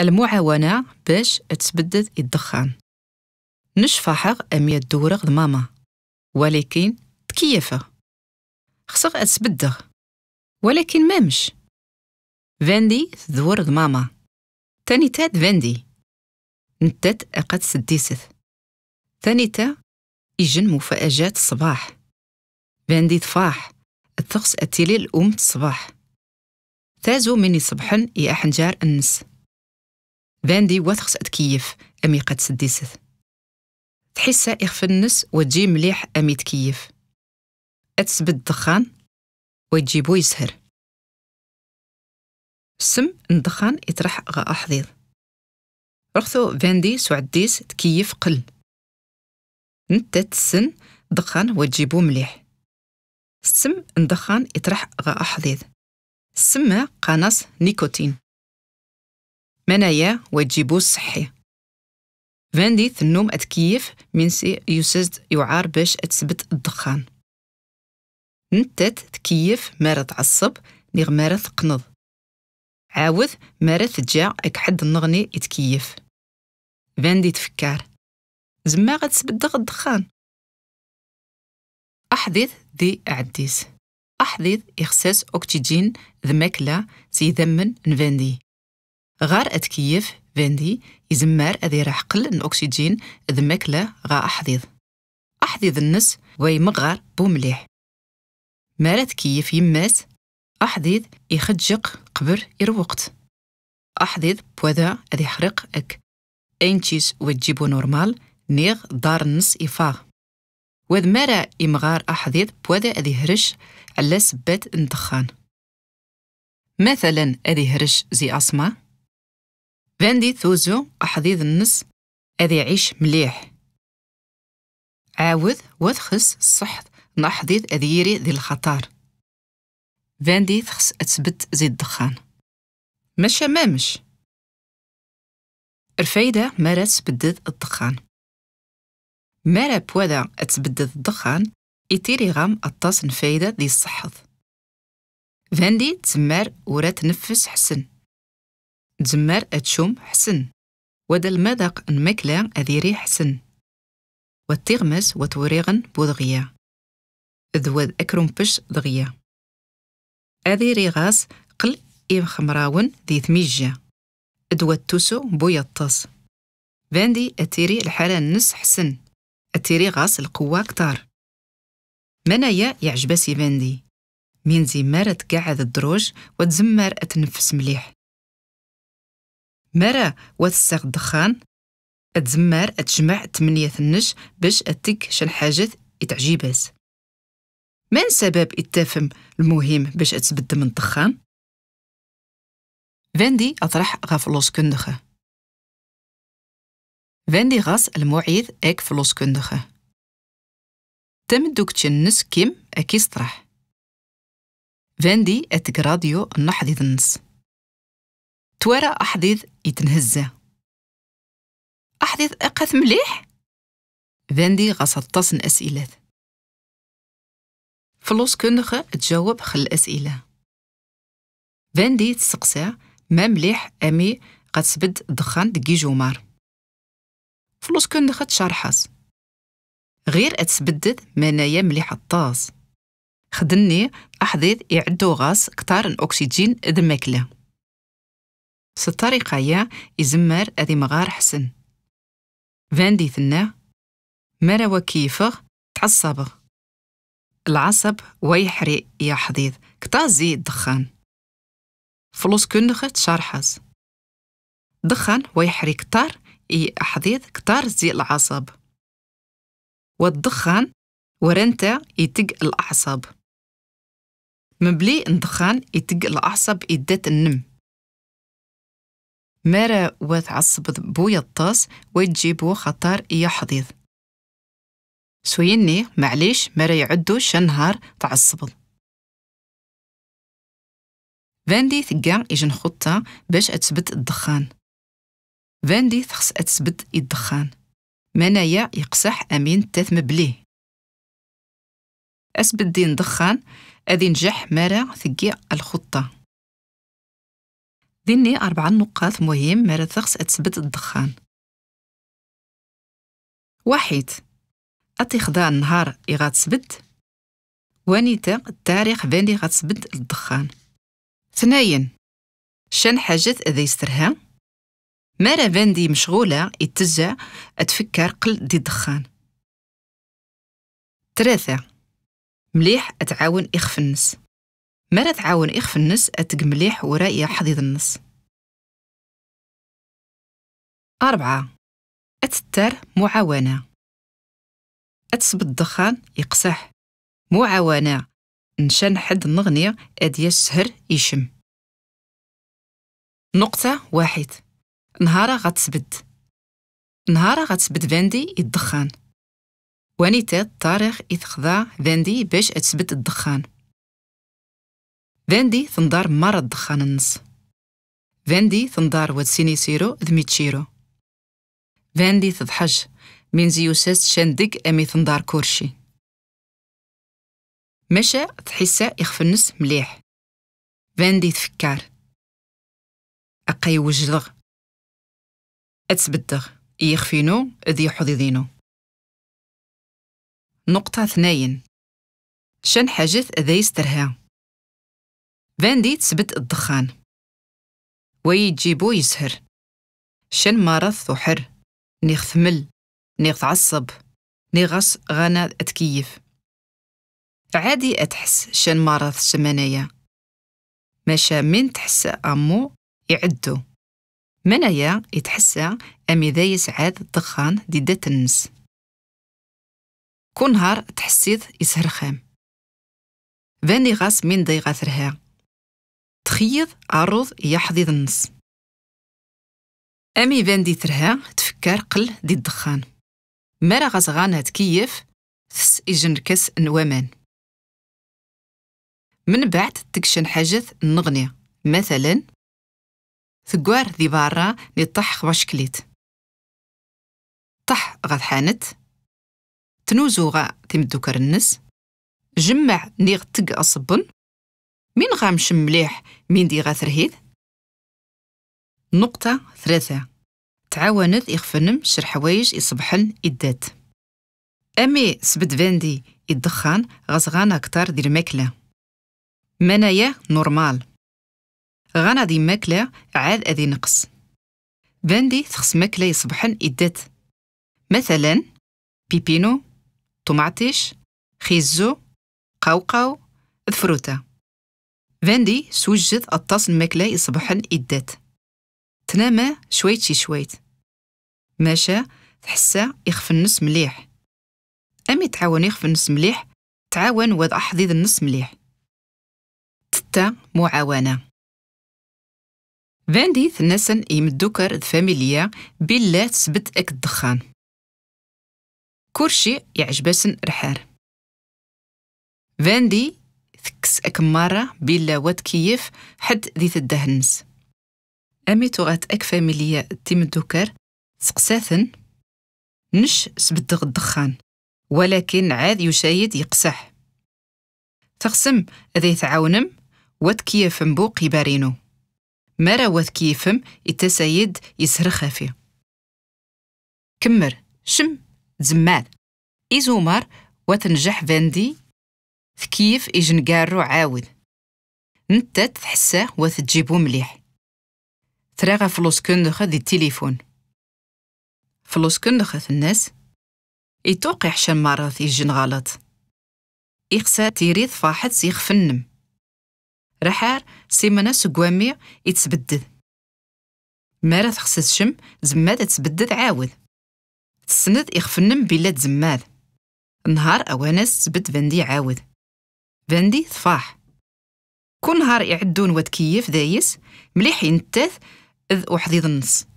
المعاونة باش تبدد الدخان نشفحغ أمية دورغ ماما ولكن تكيفه خصك أتبدغ ولكن مامش فاندي ثدور ماما تاني تاد فاندي نتات أقد سديسث تاني تا إجن مفاجات الصباح فاندي طفاح الثقس أتيلي الأم الصباح تازو مني صبحن يا حنجار النس باندي وات أتكيف امي قد سديسث تحس إخف النس وتجي مليح امي تكيف اتسبد الدخان ويجيبو يسهر السم ندخان يطرح غا أحضيض رخثو فاندي سعديس تكيف قل نتا تسن دخان وتجيبو مليح السم ندخان يطرح غا أحضيض السما قناص نيكوتين منايا وجيبو الصحي فاندي ثنوم أتكيف من سي يسزد يعار باش أتثبت الدخان نتت تكيف مارت عصب نيغ مارة قنض عاوث مارة تجا أكحد النغني يتكيف فاندي تفكر زما دغ الدخان أحدث ذي أعديس أحدث إخساس أكتيجين ذماكلة سيذمن نفاندي غار أتكيف فاندي يزمر أذي راح قل إن أكسجين ذمك غا أحضيض أحضيض النس وي مغار بو مليح مارا تكيف يماس أحضيض يخجق قبر يروقت أحضيض بوذا أذي حرق أك أين تشيس وتجيبو نورمال نيغ دار النس إفاغ وذ مارا إمغار أحضيض بوذا أذي هرش على سبات الدخان مثلا أذي هرش زي أصمع فاندي ثوزو أحضيض النس أذي عيش مليح عاود وثخس الصحت نحضيض أذيري ذي الخطار فاندي ثخس أتبت زي الدخان مشا مامش الفايدة مارا تبدد الدخان مارا بوذا تبدد الدخان إتيري غام الطاس الفايدة ذي الصحة فاندي تمار ورا تنفس حسن تزمر أتشوم حسن ودا المذاق نمكلا أذيري حسن والتغمس وتوريغن بودغيا ذواد أكرمبش دغيا أذيري غاس قل إم خمراون ذي ثميجة دواد توسو يطس فاندي أتيري الحالة نس حسن أتيري غاس القوة كتار منايا يعجبسي فاندي من زمارة قاعد الدروج وتزمر أتنفس مليح مرة واتساق الدخان أتزمار أتجمع تمنية ثنش باش أتك شن حاجة إتعجيبات من سبب التفهم المهم باش أتبدل من الدخان؟ فاندي أطرح كندخة فاندي غاس المعيد أك فلوسكندخه تم دوك تشنس كيم أكيس طرح فاندي أتك راديو النحدي ذنس توارى أحذيذ يتنهزا أحذيذ أقث مليح فاندي غصطسن أسئلة فلوسكندخه تجاوب خل الأسئلة فاندي تسقسا ما مليح أمي سبد دخان دقي فلوس فلوسكندخه تشارحاس غير أتسبدد منايا مليح الطاس خدني أحذيذ يعدو غاس كتار إذ ماكله قايا يزمر أذي مغار حسن فاندي ثنا مرا وكيفغ تعصبغ العصب ويحري يا حضيض كتازي الدخان فلوس كنخ تشارحز دخان ويحري كتار اي حضيض كتار زي العصب والدخان ورنتا يتق الأعصاب مبلي ندخان يتق الأعصاب يدات النم مرة وتعصبت بويا الطاس وتجيبو خطار يحضيض سويني معليش مرة يعدو شنهار تعصب فاندي ثقا يجن خطة باش أتسبت الدخان فاندي تخص أتسبت الدخان منايا يقصح أمين تثم بليه أسبت دين دخان أذي نجح مرة ثقي الخطة ديني أربع نقاط مهم مرة تخص أثبت الدخان واحد أتخضى نهار يغتثبت ونيتا التاريخ إغا غتثبت الدخان ثنايا شان حاجات اذا يسترها مارا باندي مشغولة إتزع أتفكر قل دي الدخان ثلاثة مليح أتعاون إخفنس مرة تعاون إخ في النس أتق مليح ورأي حضيض النس أربعة أتتر معاونة أتسب الدخان يقصح معاونة نشان حد النغنية أديا السهر يشم نقطة واحد نهارة غتسبد نهارة غتسبد فاندي الدخان وانيتا طارق إتخذا فاندي باش أتسبد الدخان فاندي ثندار مرض دخان النص فاندي تندار واد سيني سيرو ذمي تشيرو فاندي تضحج من زيوساس شندق أمي ثندار كورشي مشا تحس يخفنس مليح فاندي تفكر أقا يوجدغ أتسبدغ يخفينو ذي حضيضينو نقطة ثناين شن حاجث أذا يسترها فاندي تثبت الدخان وي تجيبو يسهر شن مرض وحر نيغ ثمل نيغ تعصب نيغس غانا أتكيف عادي أتحس شن مرض سمانايا ماشا من تحس أمو يعدو منايا يتحسى أمي ذا عاد الدخان ديدة النس تنس كون نهار تحسيت يسهر خام فاني غاس من ضيغة ثرها تخيض عرض يحضي النص أمي بان دي ترها تفكر قل دي الدخان مرا غزغانة تكيف فس إجنركس نوامان من بعد تكشن حاجث نغني مثلا ثقوار ذي بارا نطح بشكليت طح غد حانت تنوزو غا تمدو كرنس جمع نيغ تق أصبن من غامش مليح من دي غترهيد نقطة ثلاثة تعاونت إخفنم شر حوايج يصبحن إدات أمي سبت فاندي الدخان غزغان كتر دير ماكلة منايا نورمال غانا دي ماكلة عاد أدي نقص فاندي تخص ماكلة يصبحن إدات مثلا بيبينو طماطيش خيزو قوقو ذفروته فاندي سوجد أطاس الماكلة صباحا إدات تنامى شويت شي شويت ماشا تحسا يخف النس مليح أمي تعاون يخف النس مليح تعاون واد أحضيض النس مليح تتا معاونة فاندي ثناسن يمدوكر الفاميليا بلا تثبت اك الدخان كرشي يعجباسن رحار فاندي ثكس أكمارة بلا واد كييف حد ذي تدهنس أمي تغات أكفاميليا فاميليا تيم الدوكر سقساثن نش سبدغ الدخان ولكن عاد يشايد يقسح تقسم ذي تعاونم واد كييف مبوق يبارينو مرا واد كييفم يتسايد يسرخ خافي كمر شم زمال إزومار وتنجح فاندي فكيف إجنقارو عاود نتا تحساه وتجيبو مليح تراغا فلوس كندخة دي التليفون فلوس كندخة الناس يتوقع حشان مرات يجن غلط إخسا تيريث فاحت سيخفنم رحار سيمانا سقوامي يتبدد مارا خسس شم زماد تبدد عاود تسند يخفنم بلا زماد نهار أوانس تبد بندي عاود بندي صفاح كل نهار يعدون وتكيف دايس مليح ينتث إذ وحضيض النص